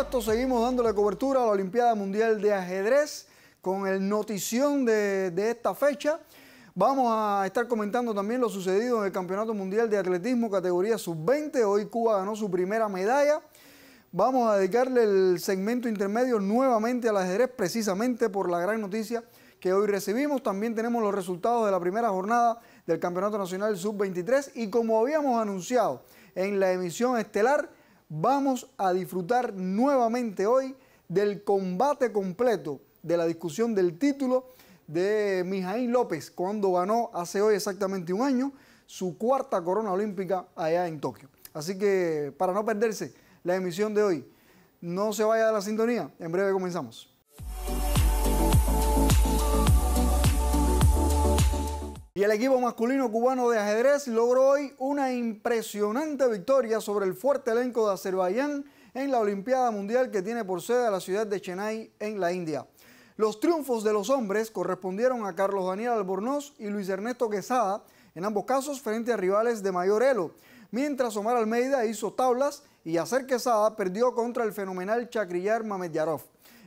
Seguimos seguimos la cobertura a la Olimpiada Mundial de Ajedrez con el notición de, de, esta fecha. Vamos a estar comentando también lo sucedido en el Campeonato Mundial de Atletismo categoría sub-20. Hoy Cuba ganó su primera medalla. Vamos a dedicarle el segmento intermedio nuevamente al ajedrez precisamente por la gran noticia que hoy recibimos. También tenemos los resultados de la primera jornada del Campeonato Nacional sub-23 y como habíamos anunciado en la emisión estelar, vamos a disfrutar nuevamente hoy del combate completo de la discusión del título de Mijaín López cuando ganó hace hoy exactamente un año su cuarta corona olímpica allá en Tokio. Así que para no perderse la emisión de hoy, no se vaya de la sintonía, en breve comenzamos. Y el equipo masculino cubano de ajedrez logró hoy una impresionante victoria sobre el fuerte elenco de Azerbaiyán en la Olimpiada Mundial que tiene por sede a la ciudad de Chennai en la India. Los triunfos de los hombres correspondieron a Carlos Daniel Albornoz y Luis Ernesto Quesada, en ambos casos frente a rivales de mayor elo, mientras Omar Almeida hizo tablas y Yacer Quesada perdió contra el fenomenal Chakriyar Mamedyarov.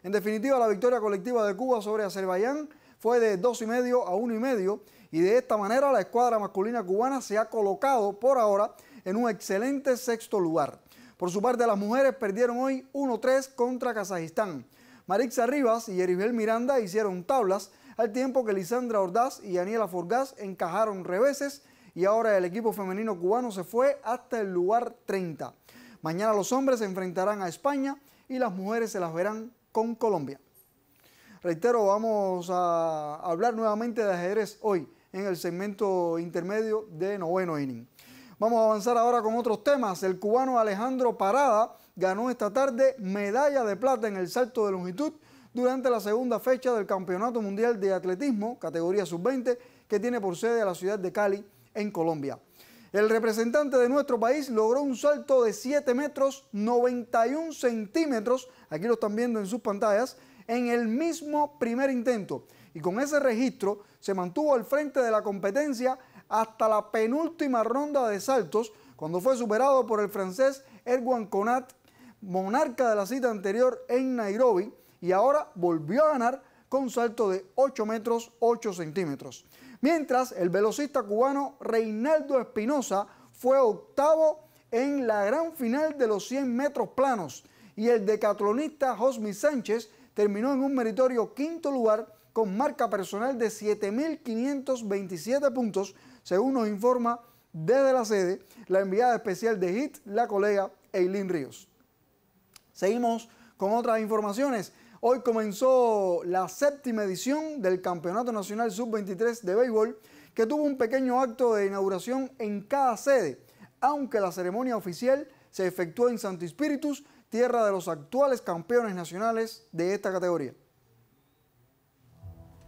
En definitiva, la victoria colectiva de Cuba sobre Azerbaiyán fue de 2,5 a 1,5 y de esta manera la escuadra masculina cubana se ha colocado por ahora en un excelente sexto lugar. Por su parte, las mujeres perdieron hoy 1-3 contra Kazajistán. Marixa Rivas y Erivel Miranda hicieron tablas, al tiempo que Lisandra Ordaz y Daniela Forgás encajaron reveses y ahora el equipo femenino cubano se fue hasta el lugar 30. Mañana los hombres se enfrentarán a España y las mujeres se las verán con Colombia. Reitero, vamos a hablar nuevamente de ajedrez hoy en el segmento intermedio de noveno inning. Vamos a avanzar ahora con otros temas. El cubano Alejandro Parada ganó esta tarde medalla de plata en el salto de longitud durante la segunda fecha del Campeonato Mundial de Atletismo, categoría sub-20, que tiene por sede a la ciudad de Cali, en Colombia. El representante de nuestro país logró un salto de 7 metros 91 centímetros, aquí lo están viendo en sus pantallas, en el mismo primer intento. Y con ese registro se mantuvo al frente de la competencia hasta la penúltima ronda de saltos, cuando fue superado por el francés Erwan Conat, monarca de la cita anterior en Nairobi, y ahora volvió a ganar con un salto de 8 metros 8 centímetros. Mientras el velocista cubano Reinaldo Espinosa fue octavo en la gran final de los 100 metros planos y el decatlonista Josmi Sánchez terminó en un meritorio quinto lugar con marca personal de 7.527 puntos, según nos informa desde la sede la enviada especial de HIT, la colega Eileen Ríos. Seguimos con otras informaciones. Hoy comenzó la séptima edición del Campeonato Nacional Sub-23 de Béisbol, que tuvo un pequeño acto de inauguración en cada sede, aunque la ceremonia oficial se efectuó en Santo Espíritus, tierra de los actuales campeones nacionales de esta categoría.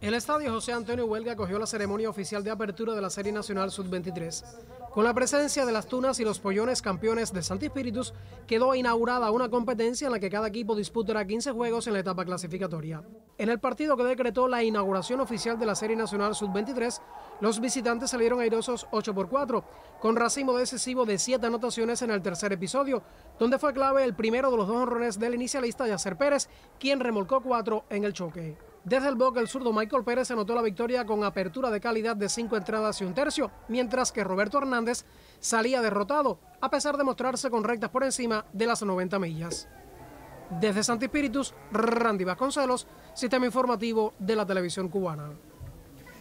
El estadio José Antonio Huelga acogió la ceremonia oficial de apertura de la Serie Nacional Sub-23. Con la presencia de las Tunas y los Pollones campeones de Santi Espíritus, quedó inaugurada una competencia en la que cada equipo disputará 15 juegos en la etapa clasificatoria. En el partido que decretó la inauguración oficial de la Serie Nacional Sub-23, los visitantes salieron airosos 8 por 4, con racimo decisivo de 7 anotaciones en el tercer episodio, donde fue clave el primero de los dos honrones del inicialista Yacer Pérez, quien remolcó 4 en el choque. Desde el box, el zurdo Michael Pérez anotó la victoria con apertura de calidad de cinco entradas y un tercio, mientras que Roberto Hernández salía derrotado, a pesar de mostrarse con rectas por encima de las 90 millas. Desde Santi Espíritus, Randy Vasconcelos, Sistema Informativo de la Televisión Cubana.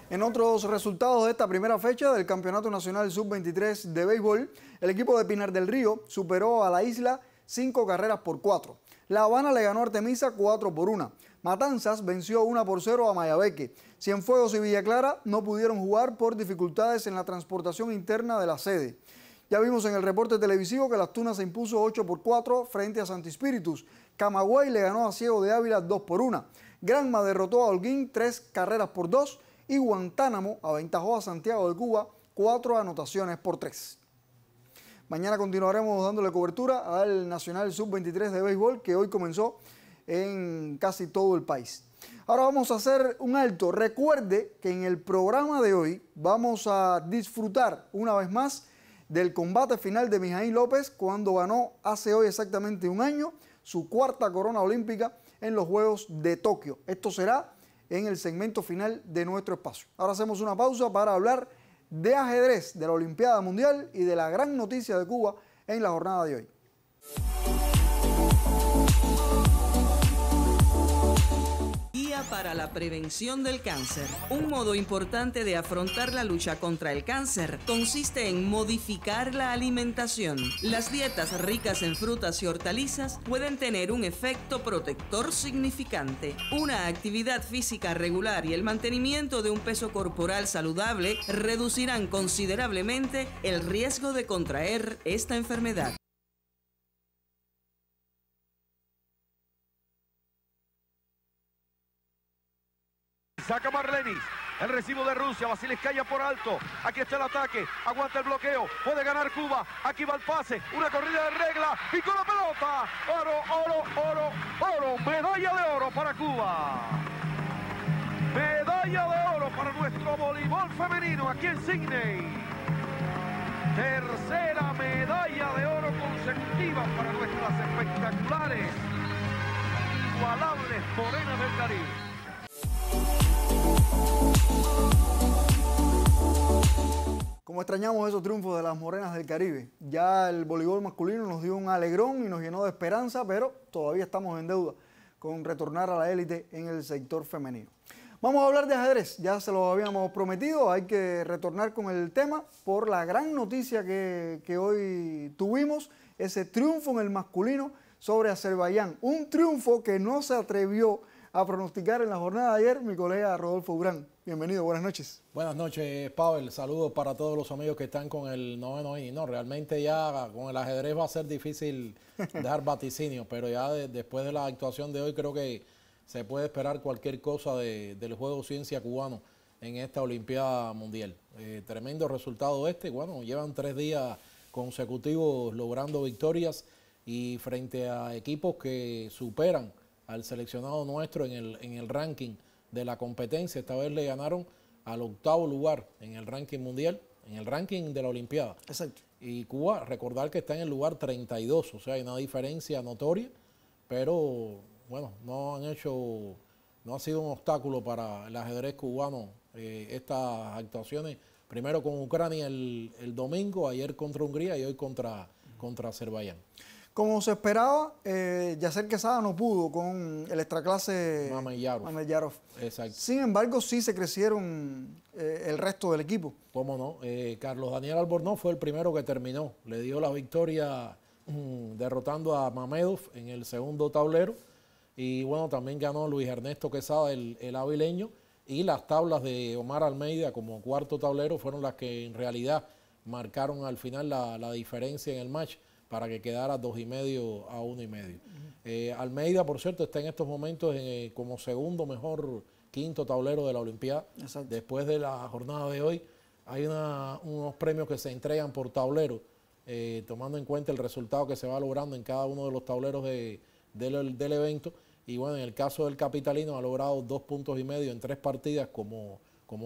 En otros resultados de esta primera fecha del Campeonato Nacional Sub-23 de Béisbol, el equipo de Pinar del Río superó a la isla cinco carreras por cuatro. La Habana le ganó a Artemisa 4 por 1. Matanzas venció 1 por 0 a Mayabeque. Cienfuegos y Villa Clara no pudieron jugar por dificultades en la transportación interna de la sede. Ya vimos en el reporte televisivo que Las Tunas se impuso 8 por 4 frente a Santispíritus. Camagüey le ganó a Ciego de Ávila 2 por 1. Granma derrotó a Holguín 3 carreras por 2 y Guantánamo aventajó a Santiago de Cuba 4 anotaciones por 3. Mañana continuaremos dándole cobertura al Nacional Sub-23 de Béisbol que hoy comenzó en casi todo el país. Ahora vamos a hacer un alto. Recuerde que en el programa de hoy vamos a disfrutar una vez más del combate final de Mijaín López cuando ganó hace hoy exactamente un año su cuarta corona olímpica en los Juegos de Tokio. Esto será en el segmento final de nuestro espacio. Ahora hacemos una pausa para hablar de ajedrez, de la Olimpiada Mundial y de la gran noticia de Cuba en la jornada de hoy. para la prevención del cáncer. Un modo importante de afrontar la lucha contra el cáncer consiste en modificar la alimentación. Las dietas ricas en frutas y hortalizas pueden tener un efecto protector significante. Una actividad física regular y el mantenimiento de un peso corporal saludable reducirán considerablemente el riesgo de contraer esta enfermedad. Saca Marlenis. El recibo de Rusia, Vasilis Calla por alto. Aquí está el ataque, aguanta el bloqueo, puede ganar Cuba. Aquí va el pase, una corrida de regla y con la pelota. Oro, oro, oro, oro. Medalla de oro para Cuba. Medalla de oro para nuestro voleibol femenino aquí en Sydney. Tercera medalla de oro consecutiva para nuestras espectaculares, Igualables morenas del Caribe. Como extrañamos esos triunfos de las morenas del Caribe, ya el voleibol masculino nos dio un alegrón y nos llenó de esperanza, pero todavía estamos en deuda con retornar a la élite en el sector femenino. Vamos a hablar de ajedrez, ya se lo habíamos prometido, hay que retornar con el tema por la gran noticia que, que, hoy tuvimos, ese triunfo en el masculino sobre Azerbaiyán, un triunfo que no se atrevió a pronosticar en la jornada de ayer mi colega Rodolfo Urán. Bienvenido, buenas noches. Buenas noches, Pavel. Saludos para todos los amigos que están con el noveno y No, realmente ya con el ajedrez va a ser difícil dar vaticinio, pero ya después de la actuación de hoy creo que se puede esperar cualquier cosa del juego ciencia cubano en esta Olimpiada Mundial. Eh, tremendo resultado este. Bueno, llevan tres días consecutivos logrando victorias y frente a equipos que superan al seleccionado nuestro en el, en el ranking de la competencia. Esta vez le ganaron al octavo lugar en el ranking mundial, en el ranking de la Olimpiada. Exacto. Y Cuba, recordar que está en el lugar 32, o sea, hay una diferencia notoria, pero bueno, no han hecho, no ha sido un obstáculo para el ajedrez cubano eh, estas actuaciones, primero con Ucrania el, el, domingo, ayer contra Hungría y hoy contra, contra Azerbaiyán. Como se esperaba, eh, Yacer Quesada no pudo con el extraclase Mameyarov. Sin embargo, sí se crecieron eh, el resto del equipo. ¿Cómo no? Eh, Carlos Daniel Albornoz fue el primero que terminó. Le dio la victoria mm, derrotando a Mamedov en el segundo tablero. Y bueno, también ganó Luis Ernesto Quesada, el, avileño. Y las tablas de Omar Almeida como cuarto tablero fueron las que en realidad marcaron al final la diferencia en el match para que quedara dos y medio a uno y medio. Eh, Almeida, por cierto, está en estos momentos eh, como segundo mejor quinto tablero de la Olimpiada. Después de la jornada de hoy, hay unos premios que se entregan por tablero, eh, tomando en cuenta el resultado que se va logrando en cada uno de los tableros del, evento. Y bueno, en el caso del Capitalino ha logrado dos puntos y medio en tres partidas como,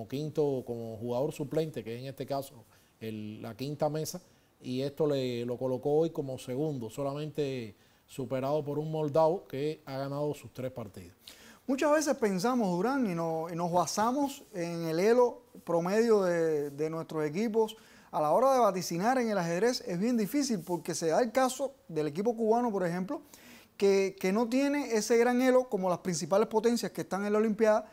quinto, como jugador suplente, que es en este caso la quinta mesa y esto le, lo colocó hoy como segundo, solamente superado por un Moldau que ha ganado sus tres partidos. Muchas veces pensamos, Durán, y, nos basamos en el elo promedio de, nuestros equipos. A la hora de vaticinar en el ajedrez es bien difícil porque se da el caso del equipo cubano, por ejemplo, que, que, no tiene ese gran elo como las principales potencias que están en la Olimpiada,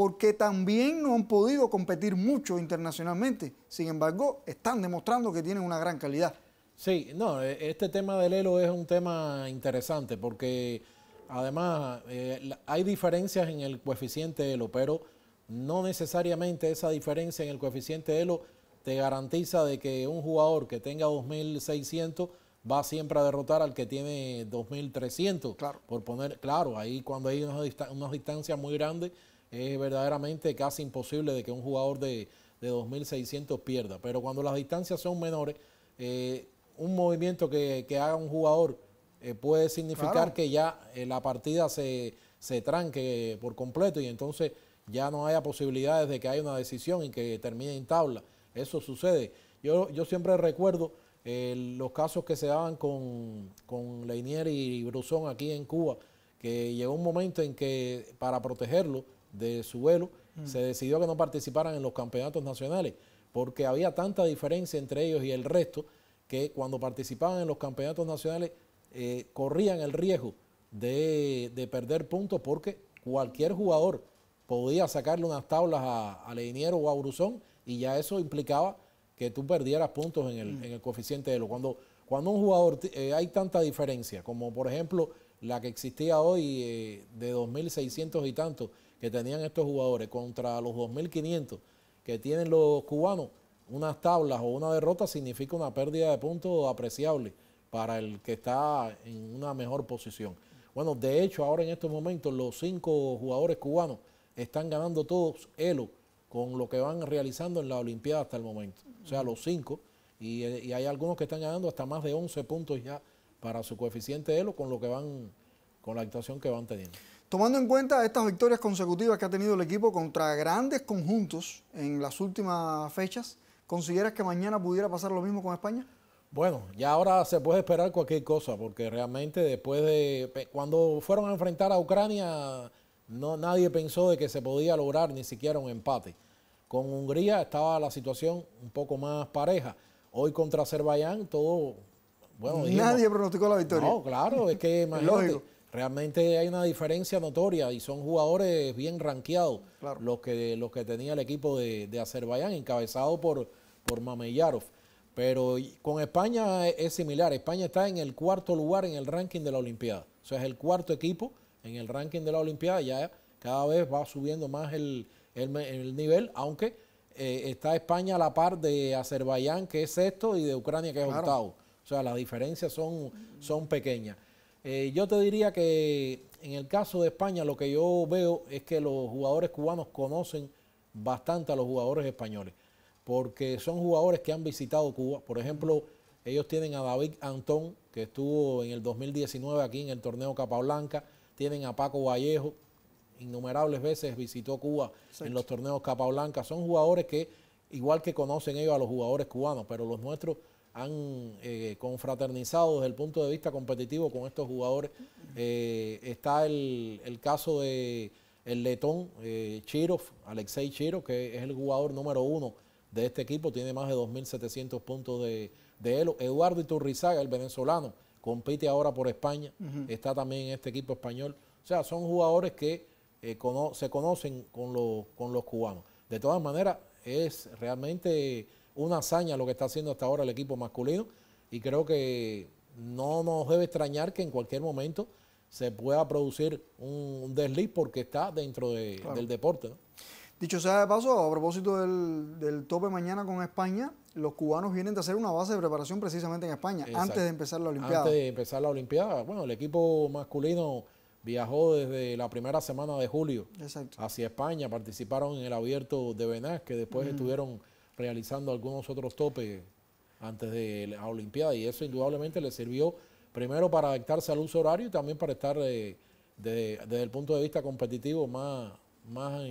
porque también no han podido competir mucho internacionalmente. Sin embargo, están demostrando que tienen una gran calidad. Sí, no, e, este tema del Elo es un tema interesante porque además eh, hay diferencias en el coeficiente Elo, pero no necesariamente esa diferencia en el coeficiente Elo te garantiza de que un jugador que tenga 2600 va siempre a derrotar al que tiene 2300. Claro. Por poner, claro, ahí cuando hay una unas distancias muy grandes es verdaderamente casi imposible de que un jugador de, 2.600 pierda. Pero cuando las distancias son menores, eh, un movimiento que, haga un jugador eh, puede significar que ya eh, la partida se, tranque por completo y entonces ya no haya posibilidades de que haya una decisión y que termine en tabla. Eso sucede. Yo, yo siempre recuerdo los casos que se daban con, con Leinier y Bruzón aquí en Cuba, que llegó un momento en que para protegerlo, de su vuelo, mm. se decidió que no participaran en los campeonatos nacionales, porque había tanta diferencia entre ellos y el resto que cuando participaban en los campeonatos nacionales eh, corrían el riesgo de, perder puntos porque cualquier jugador podía sacarle unas tablas a, a Leiniero o a bruzón y ya eso implicaba que tú perdieras puntos en el, mm. coeficiente de lo. Cuando, cuando un jugador eh, hay tanta diferencia, como por ejemplo la que existía hoy eh, de 2.600 y tantos que tenían estos jugadores contra los 2.500 que tienen los cubanos, unas tablas o una derrota significa una pérdida de puntos apreciable para el que está en una mejor posición. Bueno, de hecho, ahora en estos momentos los cinco jugadores cubanos están ganando todos ELO con lo que van realizando en la Olimpiada hasta el momento. O sea, los cinco. Y, eh, y hay algunos que están ganando hasta más de 11 puntos ya para su coeficiente ELO con lo que van, con la actuación que van teniendo. Tomando en cuenta estas victorias consecutivas que ha tenido el equipo contra grandes conjuntos en las últimas fechas, ¿consideras que mañana pudiera pasar lo mismo con España? Bueno, ya ahora se puede esperar cualquier cosa, porque realmente después de cuando fueron a enfrentar a Ucrania, no, nadie pensó de que se podía lograr ni siquiera un empate. Con Hungría estaba la situación un poco más pareja. Hoy contra Azerbaiyán todo... Nadie pronosticó la victoria. No, claro, es que Realmente hay una diferencia notoria y son jugadores bien rankeados los, que, los que tenía el equipo de, Azerbaiyán, encabezado por, por Mameyarov. Pero con España es similar. España está en el cuarto lugar en el ranking de la Olimpiada. O sea, es el cuarto equipo en el ranking de la Olimpiada. Ya cada vez va subiendo más el, nivel, aunque eh, está España a la par de Azerbaiyán, que es sexto, y de Ucrania, que es octavo. O sea, las diferencias son, son pequeñas. Eh, yo te diría que en el caso de España lo que yo veo es que los jugadores cubanos conocen bastante a los jugadores españoles, porque son jugadores que han visitado Cuba. Por ejemplo, ellos tienen a David Antón, que estuvo en el 2019 aquí en el torneo Capablanca, tienen a Paco Vallejo, innumerables veces visitó Cuba en los torneos Capablanca. Son jugadores que, igual que conocen ellos a los jugadores cubanos, pero los nuestros han eh, confraternizado desde el punto de vista competitivo con estos jugadores. Eh, está el, caso de el letón eh, Chirov, Alexei Chirov, que es el jugador número uno de este equipo, tiene más de 2.700 puntos de, de elo. Eduardo Iturrizaga, el venezolano, compite ahora por España, está también en este equipo español. O sea, son jugadores que eh, se conocen con, con los cubanos. De todas maneras, es realmente una hazaña lo que está haciendo hasta ahora el equipo masculino y creo que no nos debe extrañar que en cualquier momento se pueda producir un desliz porque está dentro del deporte. Dicho sea de paso, a propósito del, tope mañana con España, los cubanos vienen de hacer una base de preparación precisamente en España, antes de empezar la Olimpiada. Antes de empezar la Olimpiada, bueno, el equipo masculino viajó desde la primera semana de julio hacia España, participaron en el abierto de Benaz, que después estuvieron realizando algunos otros topes antes de la Olimpiada y eso indudablemente le sirvió primero para adaptarse al uso horario y también para estar eh, desde el punto de vista competitivo más, más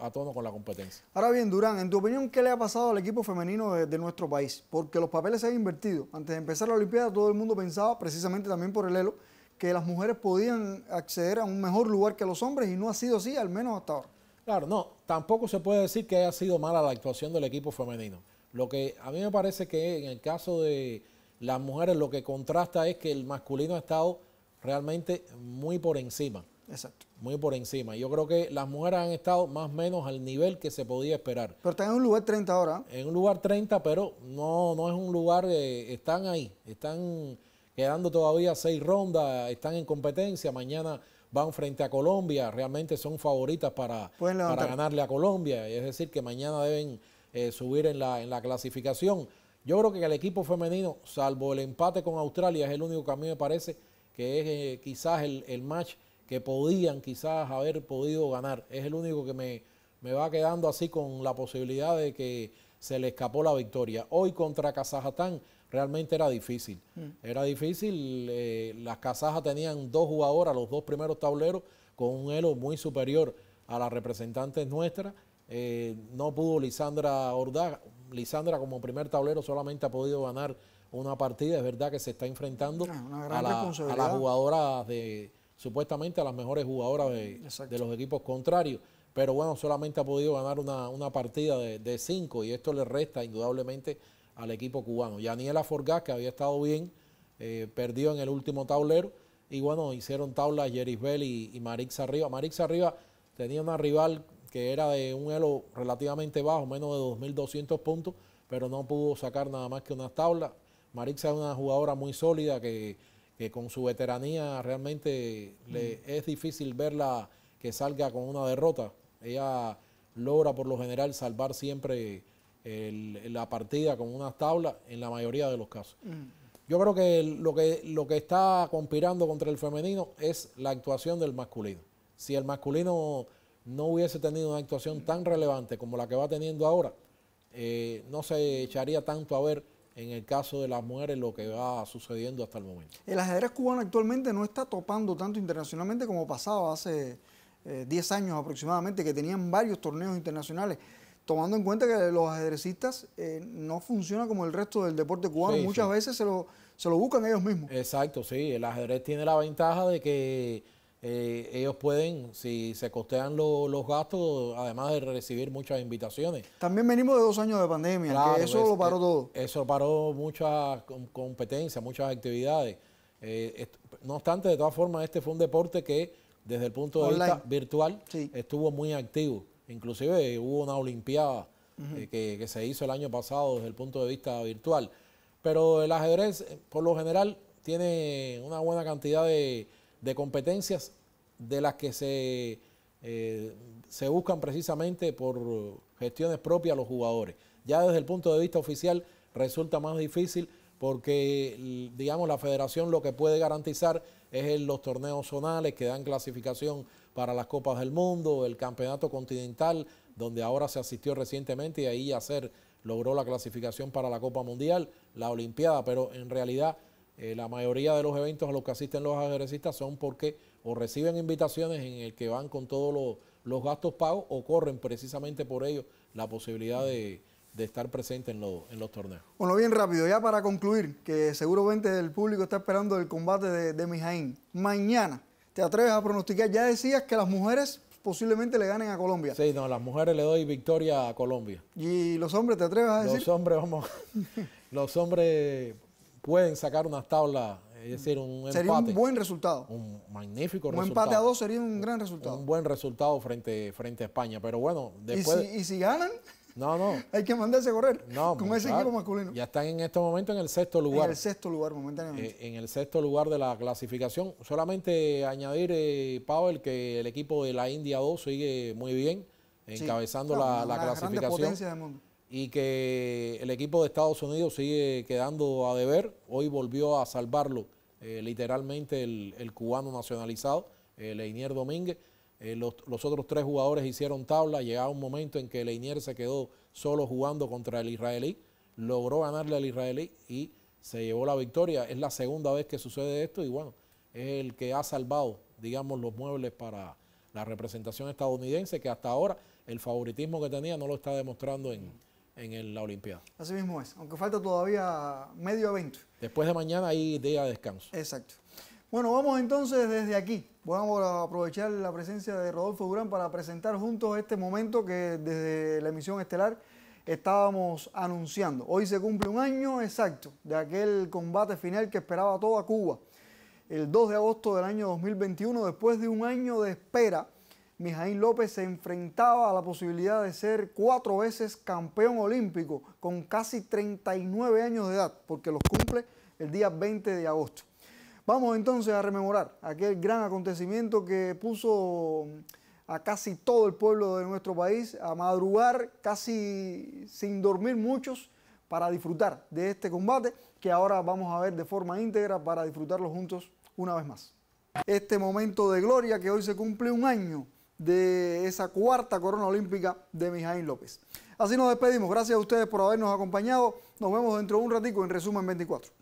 a tono con la competencia. Ahora bien, Durán, en tu opinión, ¿qué le ha pasado al equipo femenino de, de, nuestro país? Porque los papeles se han invertido. Antes de empezar la Olimpiada, todo el mundo pensaba, precisamente también por el ELO, que las mujeres podían acceder a un mejor lugar que los hombres y no ha sido así, al menos hasta ahora. Claro, no, tampoco se puede decir que haya sido mala la actuación del equipo femenino. Lo que a mí me parece que en el caso de las mujeres lo que contrasta es que el masculino ha estado realmente muy por encima. Exacto. Muy por encima. Yo creo que las mujeres han estado más o menos al nivel que se podía esperar. Pero están en un lugar 30 ahora. En un lugar 30, pero no, no es un lugar, eh, están ahí, están quedando todavía seis rondas, están en competencia, mañana van frente a Colombia, realmente son favoritas para, ganarle a Colombia, es decir, que mañana deben eh, subir en la, clasificación. Yo creo que el equipo femenino, salvo el empate con Australia, es el único que a mí me parece que es eh, quizás el, match que podían quizás haber podido ganar. Es el único que me, va quedando así con la posibilidad de que se le escapó la victoria. Hoy contra Kazajstán realmente era difícil. Mm. Era difícil, eh, las casajas tenían dos jugadoras, los dos primeros tableros, con un elo muy superior a las representantes nuestras. Eh, no pudo Lisandra Ordaz, Lisandra como primer tablero solamente ha podido ganar una partida, es verdad que se está enfrentando ah, a, las jugadoras de, supuestamente a las mejores jugadoras de, los equipos contrarios, pero bueno, solamente ha podido ganar una, partida de cinco y esto le resta indudablemente al equipo cubano. Yaniela Forgas que había estado bien, eh, perdió en el último tablero. Y bueno, hicieron tablas Yerisbel y, y Marixa Arriba. Marixa Arriba tenía una rival que era de un elo relativamente bajo, menos de 2.200 puntos, pero no pudo sacar nada más que unas tablas. Marixa es una jugadora muy sólida que, con su veteranía realmente le, es difícil verla que salga con una derrota. Ella logra por lo general salvar siempre la partida con unas tablas en la mayoría de los casos. Mm. Yo creo que lo, que lo que está conspirando contra el femenino es la actuación del masculino. Si el masculino no hubiese tenido una actuación mm. tan relevante como la que va teniendo ahora, eh, no se echaría tanto a ver en el caso de las mujeres lo que va sucediendo hasta el momento. El ajedrez cubano actualmente no está topando tanto internacionalmente como pasaba hace 10 eh, años aproximadamente, que tenían varios torneos internacionales tomando en cuenta que los ajedrecistas eh, no funcionan como el resto del deporte cubano, muchas veces se lo, se lo buscan ellos mismos. Exacto, sí, el ajedrez tiene la ventaja de que eh, ellos pueden, si se costean los gastos, además de recibir muchas invitaciones. También venimos de dos años de pandemia, eso lo paró eh, todo. Eso paró muchas competencias, muchas actividades. no obstante, de todas formas, este fue un deporte que desde el punto de vista virtual estuvo muy activo. Inclusive hubo una Olimpiada eh, que, se hizo el año pasado desde el punto de vista virtual. Pero el ajedrez, eh, por lo general, tiene una buena cantidad de, competencias de las que se, eh, se buscan precisamente por gestiones propias los jugadores. Ya desde el punto de vista oficial resulta más difícil porque digamos la federación lo que puede garantizar es en los torneos zonales que dan clasificación para las Copas del Mundo, el Campeonato Continental, donde ahora se asistió recientemente y ahí hacer logró la clasificación para la Copa Mundial, la Olimpiada, pero en realidad eh, la mayoría de los eventos a los que asisten los ajedrecistas son porque o reciben invitaciones en el que van con todos los gastos pagos o corren precisamente por ello la posibilidad de de estar presente en, en, los torneos. Bueno, bien rápido, ya para concluir, que seguramente el público está esperando el combate de, Mijaín. Mañana, ¿te atreves a pronosticar? Ya decías que las mujeres posiblemente le ganen a Colombia. Sí, no, las mujeres le doy victoria a Colombia. ¿Y los hombres te atreves a decir? Los hombres, vamos, los hombres pueden sacar unas tablas, es decir, un empate. Sería un buen resultado. Un magnífico resultado. Un empate a dos sería un gran resultado. Un buen resultado frente, frente a España, pero bueno, después... y si ganan? No, no. Hay que mandarse a correr no, con ese equipo masculino. Ya están en este momento en el sexto lugar. En el sexto lugar, momentáneamente. Eh, en el sexto lugar de la clasificación. Solamente añadir, eh, Pavel, que el equipo de la India 2 sigue muy bien, encabezando la, clasificación. Y que el equipo de Estados Unidos sigue quedando a deber. Hoy volvió a salvarlo eh, literalmente el, el, cubano nacionalizado, eh, Leinier Domínguez. Eh, los, otros tres jugadores hicieron tabla, llegaba un momento en que Leinier se quedó solo jugando contra el israelí, logró ganarle al israelí y se llevó la victoria. Es la segunda vez que sucede esto y bueno, es el que ha salvado, digamos, los muebles para la representación estadounidense, que hasta ahora el favoritismo que tenía no lo está demostrando en, la Olimpiada. Así mismo es, aunque falta todavía medio evento. Después de mañana hay día de descanso. Exacto. Bueno, vamos entonces desde aquí Vamos a aprovechar la presencia de Rodolfo Durán para presentar juntos este momento que desde la emisión estelar estábamos anunciando. Hoy se cumple un año exacto de aquel combate final que esperaba toda Cuba. El 2 de agosto del año 2021, después de un año de espera, Mijaín López se enfrentaba a la posibilidad de ser cuatro veces campeón olímpico con casi 39 años de edad, porque los cumple el día 20 de agosto. Vamos entonces a rememorar aquel gran acontecimiento que puso a casi todo el pueblo de nuestro país a madrugar casi sin dormir muchos para disfrutar de este combate que ahora vamos a ver de forma íntegra para disfrutarlo juntos una vez más. Este momento de gloria que hoy se cumple un año de esa cuarta corona olímpica de Mijaín López. Así nos despedimos. Gracias a ustedes por habernos acompañado. Nos vemos dentro de un ratico en Resumen 24.